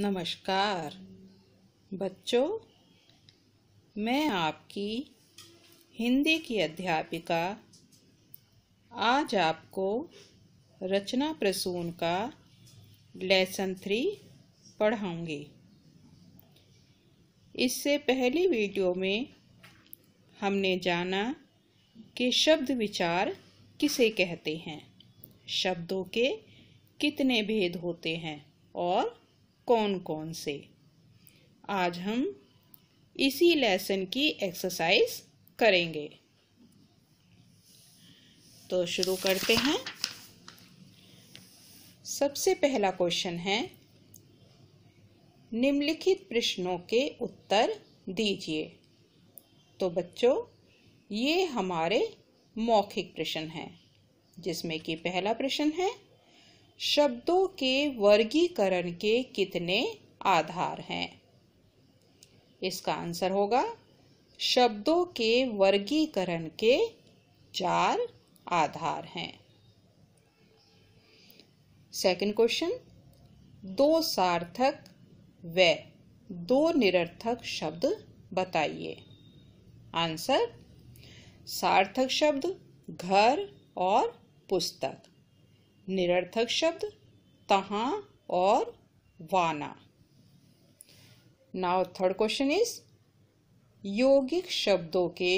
नमस्कार बच्चों मैं आपकी हिंदी की अध्यापिका आज आपको रचना प्रसून का लेसन थ्री पढ़ाऊंगी इससे पहली वीडियो में हमने जाना कि शब्द विचार किसे कहते हैं शब्दों के कितने भेद होते हैं और कौन कौन से आज हम इसी लेसन की एक्सरसाइज करेंगे तो शुरू करते हैं सबसे पहला क्वेश्चन है निम्नलिखित प्रश्नों के उत्तर दीजिए तो बच्चों ये हमारे मौखिक प्रश्न हैं जिसमें कि पहला प्रश्न है शब्दों के वर्गीकरण के कितने आधार हैं इसका आंसर होगा शब्दों के वर्गीकरण के चार आधार हैं सेकंड क्वेश्चन दो सार्थक व दो निरर्थक शब्द बताइए आंसर सार्थक शब्द घर और पुस्तक निरर्थक शब्द तहाँ और वाना नाउ थर्ड क्वेश्चन इज यौगिक शब्दों के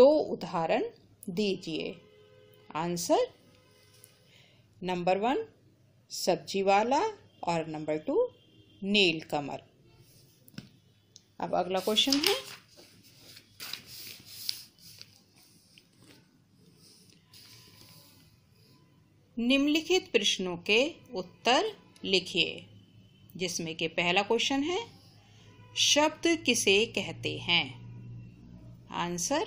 दो उदाहरण दीजिए आंसर नंबर वन सब्जी वाला और नंबर टू नील कमर अब अगला क्वेश्चन है निम्नलिखित प्रश्नों के उत्तर लिखिए जिसमें के पहला क्वेश्चन है शब्द किसे कहते हैं आंसर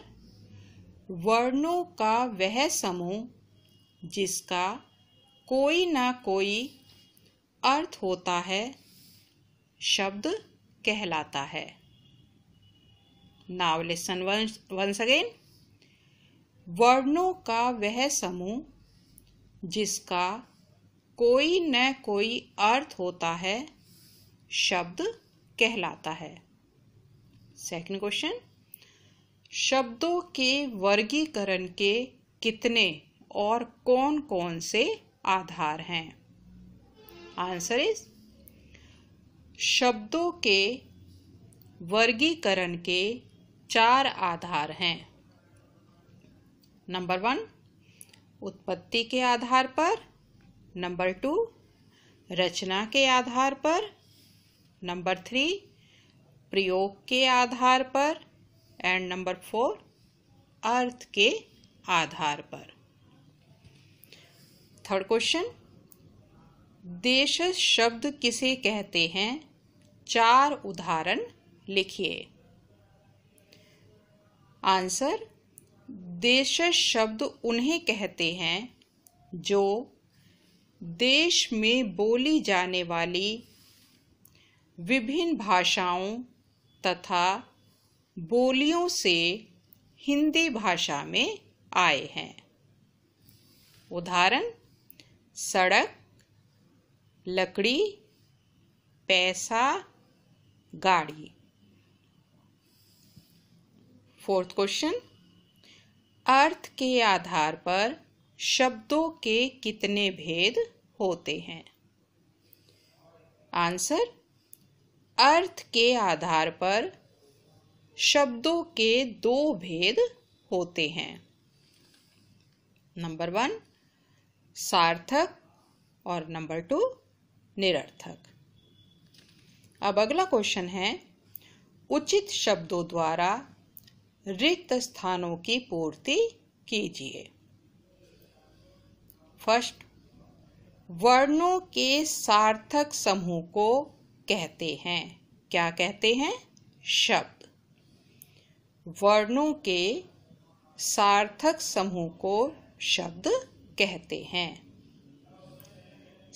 वर्णों का वह समूह जिसका कोई ना कोई अर्थ होता है शब्द कहलाता है नाव लेसन वंस अगेन वर्णों का वह समूह जिसका कोई न कोई अर्थ होता है शब्द कहलाता है सेकंड क्वेश्चन शब्दों के वर्गीकरण के कितने और कौन कौन से आधार हैं आंसर इज शब्दों के वर्गीकरण के चार आधार हैं नंबर वन उत्पत्ति के आधार पर नंबर टू रचना के आधार पर नंबर थ्री प्रयोग के आधार पर एंड नंबर फोर अर्थ के आधार पर थर्ड क्वेश्चन देश शब्द किसे कहते हैं चार उदाहरण लिखिए आंसर देश शब्द उन्हें कहते हैं जो देश में बोली जाने वाली विभिन्न भाषाओं तथा बोलियों से हिंदी भाषा में आए हैं उदाहरण सड़क लकड़ी पैसा गाड़ी फोर्थ क्वेश्चन अर्थ के आधार पर शब्दों के कितने भेद होते हैं आंसर अर्थ के आधार पर शब्दों के दो भेद होते हैं नंबर वन सार्थक और नंबर टू निरर्थक अब अगला क्वेश्चन है उचित शब्दों द्वारा रिक्त स्थानों की पूर्ति कीजिए फर्स्ट वर्णों के सार्थक समूह को कहते हैं क्या कहते हैं शब्द वर्णों के सार्थक समूह को शब्द कहते हैं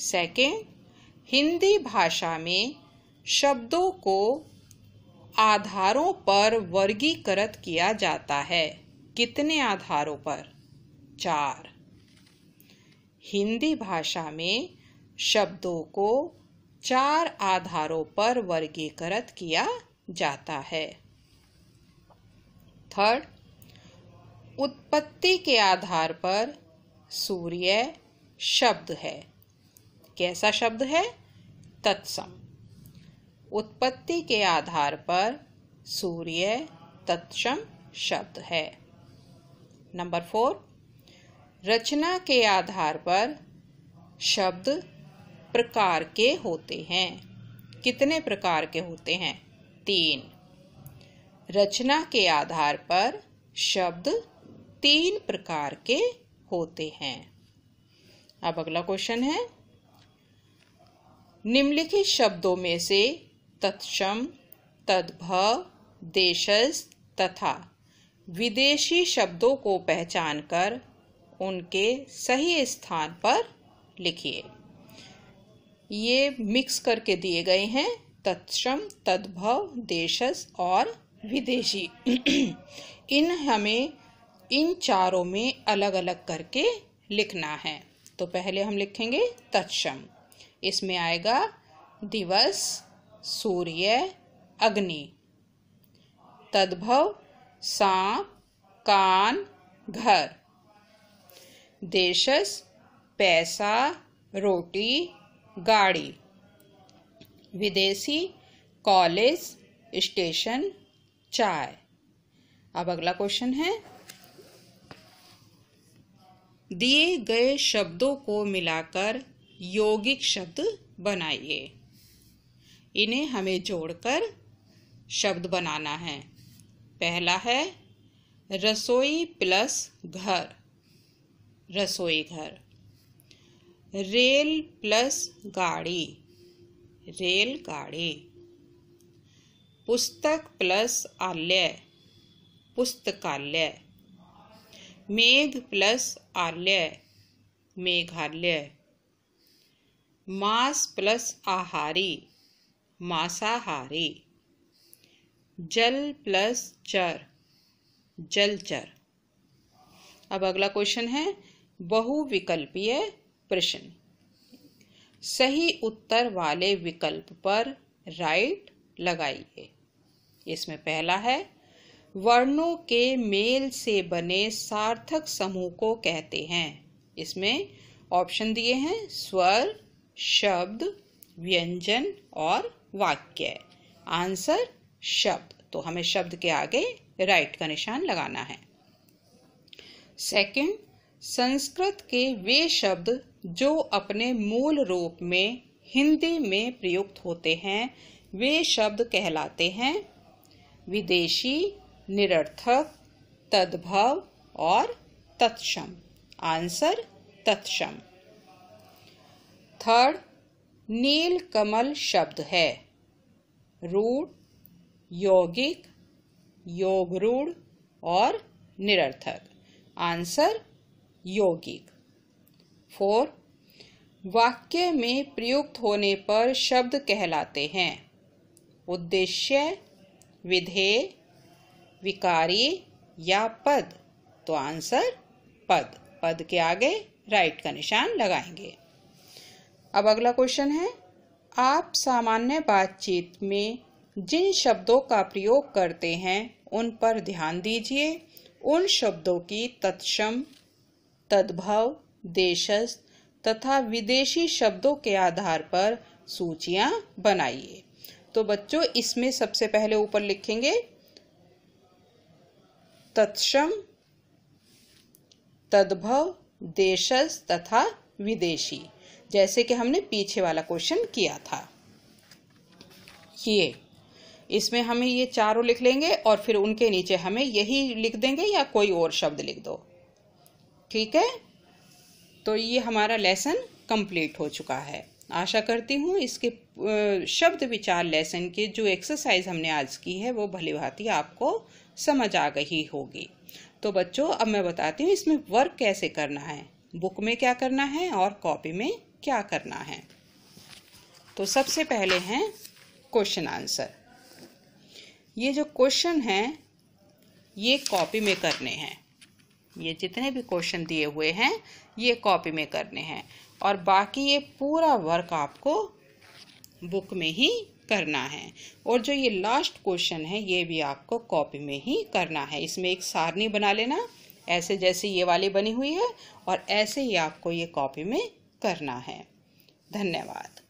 सेकेंड हिंदी भाषा में शब्दों को आधारों पर वर्गीकृत किया जाता है कितने आधारों पर चार हिंदी भाषा में शब्दों को चार आधारों पर वर्गीकृत किया जाता है थर्ड उत्पत्ति के आधार पर सूर्य शब्द है कैसा शब्द है तत्सम उत्पत्ति के आधार पर सूर्य तत्सम शब्द है नंबर फोर रचना के आधार पर शब्द प्रकार के होते हैं कितने प्रकार के होते हैं तीन रचना के आधार पर शब्द तीन प्रकार के होते हैं अब अगला क्वेश्चन है निम्नलिखित शब्दों में से तत्सम तद्भव देशज तथा विदेशी शब्दों को पहचानकर उनके सही स्थान पर लिखिए ये मिक्स करके दिए गए हैं तत्सम तद्भव देशज और विदेशी इन हमें इन चारों में अलग अलग करके लिखना है तो पहले हम लिखेंगे तत्सम इसमें आएगा दिवस सूर्य अग्नि तद्भव सांप कान घर देशस पैसा रोटी गाड़ी विदेशी कॉलेज स्टेशन चाय अब अगला क्वेश्चन है दिए गए शब्दों को मिलाकर यौगिक शब्द बनाइए इन्हें हमें जोड़कर शब्द बनाना है पहला है रसोई प्लस घर रसोई घर रेल प्लस गाड़ी रेल गाड़ी पुस्तक प्लस आलय पुस्तकालय मेघ प्लस आलय मेघालय मांस प्लस आहारी मांसाहारी जल प्लस चर जलचर अब अगला क्वेश्चन है बहुविकल्पीय प्रश्न सही उत्तर वाले विकल्प पर राइट लगाइए इसमें पहला है वर्णों के मेल से बने सार्थक समूह को कहते हैं इसमें ऑप्शन दिए हैं स्वर शब्द व्यंजन और वाक्य आंसर शब्द तो हमें शब्द के आगे राइट का निशान लगाना है सेकंड संस्कृत के वे शब्द जो अपने मूल रूप में हिंदी में प्रयुक्त होते हैं वे शब्द कहलाते हैं विदेशी निरर्थक तद्भव और तत्सम आंसर तत्सम थर्ड नील कमल शब्द है रूढ़ यौगिक रूढ़ और निरर्थक आंसर यौगिक फोर वाक्य में प्रयुक्त होने पर शब्द कहलाते हैं उद्देश्य विधेय विकारी या पद तो आंसर पद पद के आगे राइट का निशान लगाएंगे अब अगला क्वेश्चन है आप सामान्य बातचीत में जिन शब्दों का प्रयोग करते हैं उन पर ध्यान दीजिए उन शब्दों की तत्सम तद्भव देशस तथा विदेशी शब्दों के आधार पर सूचियां बनाइए तो बच्चों इसमें सबसे पहले ऊपर लिखेंगे तत्सम तद्भव देशस तथा विदेशी जैसे कि हमने पीछे वाला क्वेश्चन किया था ये इसमें हमें ये चारों लिख लेंगे और फिर उनके नीचे हमें यही लिख देंगे या कोई और शब्द लिख दो ठीक है तो ये हमारा लेसन कंप्लीट हो चुका है आशा करती हूँ इसके शब्द विचार लेसन की जो एक्सरसाइज हमने आज की है वो भली भांति आपको समझ आ गई होगी तो बच्चों अब मैं बताती हूँ इसमें वर्क कैसे करना है बुक में क्या करना है और कॉपी में क्या करना है तो सबसे पहले हैं क्वेश्चन आंसर ये जो क्वेश्चन हैं ये कॉपी में करने हैं ये जितने भी क्वेश्चन दिए हुए हैं ये कॉपी में करने हैं और बाकी ये पूरा वर्क आपको बुक में ही करना है और जो ये लास्ट क्वेश्चन है ये भी आपको कॉपी में ही करना है इसमें एक सारणी बना लेना ऐसे जैसे ये वाली बनी हुई है और ऐसे ही आपको ये कॉपी में करना है धन्यवाद